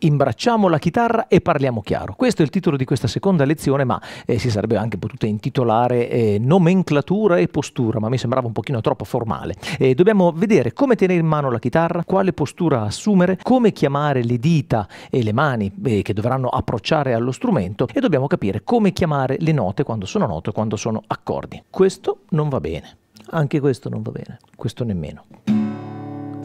imbracciamo la chitarra e parliamo chiaro. Questo è il titolo di questa seconda lezione, ma eh, si sarebbe anche potuta intitolare eh, nomenclatura e postura, ma mi sembrava un pochino troppo formale. Eh, dobbiamo vedere come tenere in mano la chitarra, quale postura assumere, come chiamare le dita e le mani eh, che dovranno approcciare allo strumento e dobbiamo capire come chiamare le note quando sono note e quando sono accordi. Questo non va bene. Anche questo non va bene, questo nemmeno.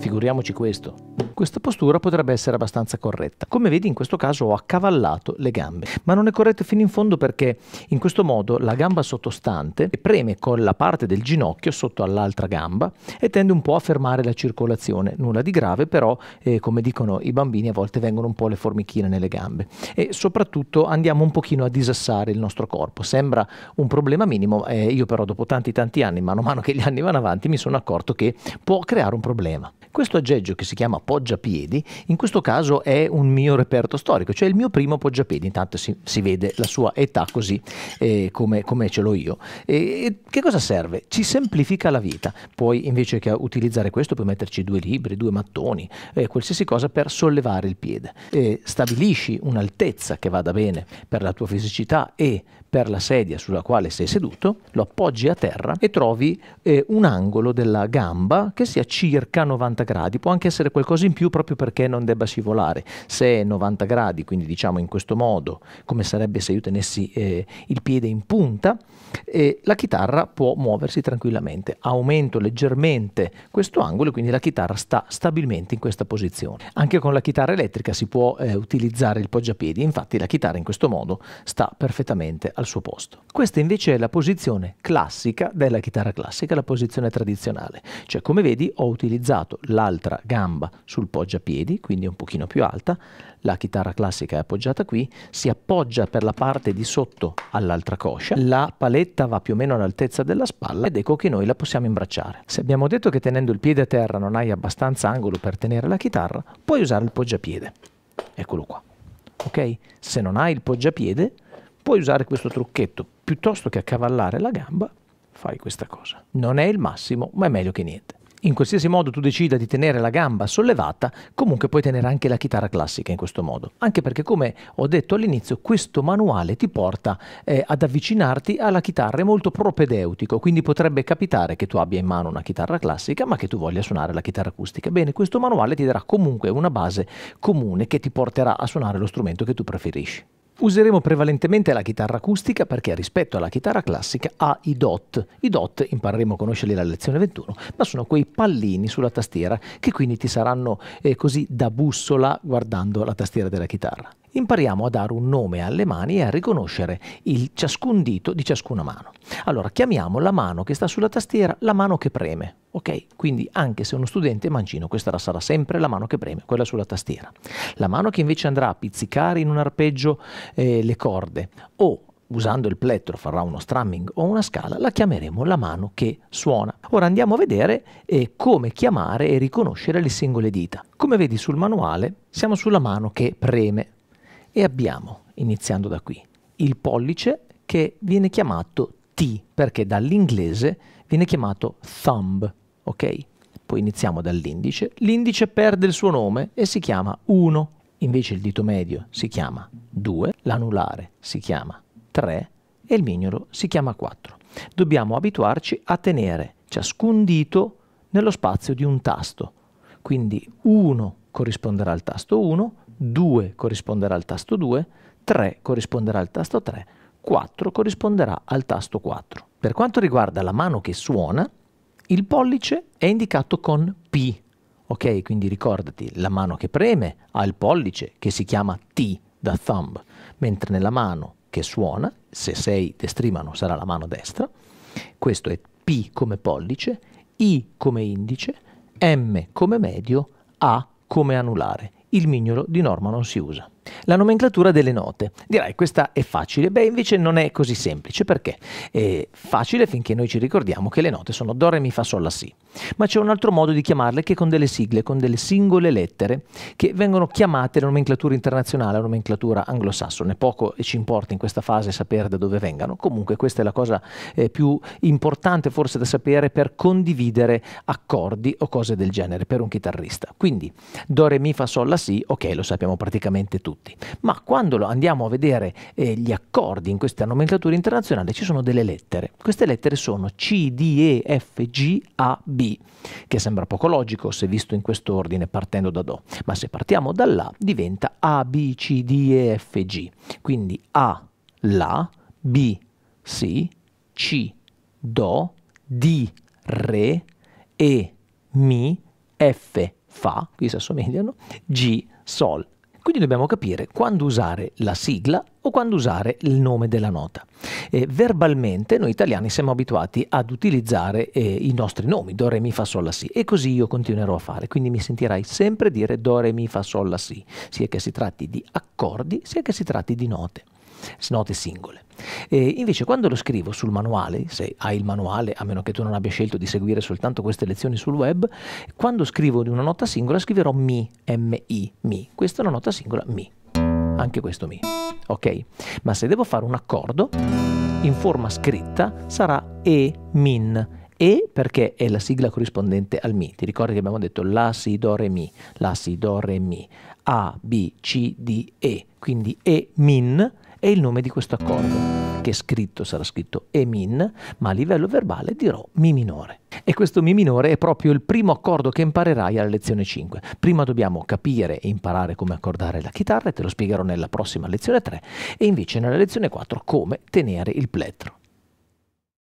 Figuriamoci questo. Questa postura potrebbe essere abbastanza corretta. Come vedi in questo caso ho accavallato le gambe, ma non è corretto fino in fondo perché in questo modo la gamba sottostante preme con la parte del ginocchio sotto all'altra gamba e tende un po' a fermare la circolazione. Nulla di grave però, eh, come dicono i bambini, a volte vengono un po' le formichine nelle gambe. E soprattutto andiamo un pochino a disassare il nostro corpo. Sembra un problema minimo, eh, io però dopo tanti tanti anni, mano a mano che gli anni vanno avanti, mi sono accorto che può creare un problema. Questo aggeggio che si chiama poggiapiedi, in questo caso è un mio reperto storico, cioè il mio primo poggiapiedi, intanto si, si vede la sua età così eh, come, come, ce l'ho io. E, che cosa serve? Ci semplifica la vita, poi invece che utilizzare questo puoi metterci due libri, due mattoni, eh, qualsiasi cosa per sollevare il piede. E stabilisci un'altezza che vada bene per la tua fisicità e per la sedia sulla quale sei seduto, lo appoggi a terra e trovi eh, un angolo della gamba che sia circa 90 gradi, può anche essere qualcosa in più proprio perché non debba scivolare. Se è 90 gradi, quindi diciamo in questo modo, come sarebbe se io tenessi eh, il piede in punta, eh, la chitarra può muoversi tranquillamente. Aumento leggermente questo angolo e quindi la chitarra sta stabilmente in questa posizione. Anche con la chitarra elettrica si può eh, utilizzare il poggiapiedi, infatti la chitarra in questo modo sta perfettamente al suo posto. Questa invece è la posizione classica della chitarra classica, la posizione tradizionale. Cioè, come vedi, ho utilizzato l'altra gamba sul poggiapiedi, quindi un pochino più alta, la chitarra classica è appoggiata qui, si appoggia per la parte di sotto all'altra coscia, la paletta va più o meno all'altezza della spalla ed ecco che noi la possiamo imbracciare. Se abbiamo detto che tenendo il piede a terra non hai abbastanza angolo per tenere la chitarra, puoi usare il poggiapiede. Eccolo qua. Ok? Se non hai il poggiapiede, Puoi usare questo trucchetto, piuttosto che accavallare la gamba, fai questa cosa. Non è il massimo, ma è meglio che niente. In qualsiasi modo tu decida di tenere la gamba sollevata, comunque puoi tenere anche la chitarra classica in questo modo. Anche perché, come ho detto all'inizio, questo manuale ti porta eh, ad avvicinarti alla chitarra, è molto propedeutico, quindi potrebbe capitare che tu abbia in mano una chitarra classica, ma che tu voglia suonare la chitarra acustica. Bene, questo manuale ti darà comunque una base comune che ti porterà a suonare lo strumento che tu preferisci. Useremo prevalentemente la chitarra acustica perché rispetto alla chitarra classica ha i dot. I dot impareremo a conoscerli alla lezione 21, ma sono quei pallini sulla tastiera che quindi ti saranno eh, così da bussola guardando la tastiera della chitarra impariamo a dare un nome alle mani e a riconoscere il ciascun dito di ciascuna mano. Allora chiamiamo la mano che sta sulla tastiera la mano che preme. Ok? Quindi anche se uno studente è mancino, questa sarà sempre la mano che preme, quella sulla tastiera. La mano che invece andrà a pizzicare in un arpeggio eh, le corde o usando il plettro farà uno strumming o una scala, la chiameremo la mano che suona. Ora andiamo a vedere eh, come chiamare e riconoscere le singole dita. Come vedi sul manuale, siamo sulla mano che preme e abbiamo, iniziando da qui, il pollice che viene chiamato T perché dall'inglese viene chiamato thumb, ok? Poi iniziamo dall'indice, l'indice perde il suo nome e si chiama 1, invece il dito medio si chiama 2, l'anulare si chiama 3 e il mignolo si chiama 4. Dobbiamo abituarci a tenere ciascun dito nello spazio di un tasto, quindi 1 corrisponderà al tasto 1, 2 corrisponderà al tasto 2, 3 corrisponderà al tasto 3, 4 corrisponderà al tasto 4. Per quanto riguarda la mano che suona, il pollice è indicato con P, ok? Quindi ricordati, la mano che preme ha il pollice che si chiama T da thumb, mentre nella mano che suona, se sei destrimano sarà la mano destra, questo è P come pollice, I come indice, M come medio, A come anulare il mignolo di norma non si usa la nomenclatura delle note. Direi questa è facile, beh invece non è così semplice perché è facile finché noi ci ricordiamo che le note sono Do, Re, Mi, Fa, Sol, La, Si, ma c'è un altro modo di chiamarle che con delle sigle, con delle singole lettere che vengono chiamate la nomenclatura internazionale, la nomenclatura anglosassone, poco ci importa in questa fase sapere da dove vengano, comunque questa è la cosa eh, più importante forse da sapere per condividere accordi o cose del genere per un chitarrista. Quindi Do, Re, Mi, Fa, Sol, La, Si, ok lo sappiamo praticamente tutti accordi. Ma quando andiamo a vedere eh, gli accordi in questa nomenclatura internazionale ci sono delle lettere. Queste lettere sono C, D, E, F, G, A, B, che sembra poco logico se visto in questo ordine partendo da Do, ma se partiamo da La diventa A, B, C, D, E, F, G. Quindi A, La, B, Si, C, Do, D, Re, E, Mi, F, Fa, qui si assomigliano, G, Sol, quindi dobbiamo capire quando usare la sigla o quando usare il nome della nota. Eh, verbalmente noi italiani siamo abituati ad utilizzare eh, i nostri nomi, do, re, mi, fa, sol, la, si e così io continuerò a fare, quindi mi sentirai sempre dire do, re, mi, fa, sol, la, si, sia che si tratti di accordi sia che si tratti di note note singole. E invece quando lo scrivo sul manuale, se hai il manuale, a meno che tu non abbia scelto di seguire soltanto queste lezioni sul web, quando scrivo in una nota singola scriverò mi, mi, mi. Questa è una nota singola, mi. Anche questo mi. Ok? Ma se devo fare un accordo, in forma scritta sarà e min. E perché è la sigla corrispondente al mi. Ti ricordi che abbiamo detto la si do re mi, la si do re mi, A, B, C, D, E. Quindi e min è il nome di questo accordo, che scritto sarà scritto E min, ma a livello verbale dirò Mi minore. E questo Mi minore è proprio il primo accordo che imparerai alla lezione 5. Prima dobbiamo capire e imparare come accordare la chitarra, e te lo spiegherò nella prossima lezione 3, e invece nella lezione 4 come tenere il plettro.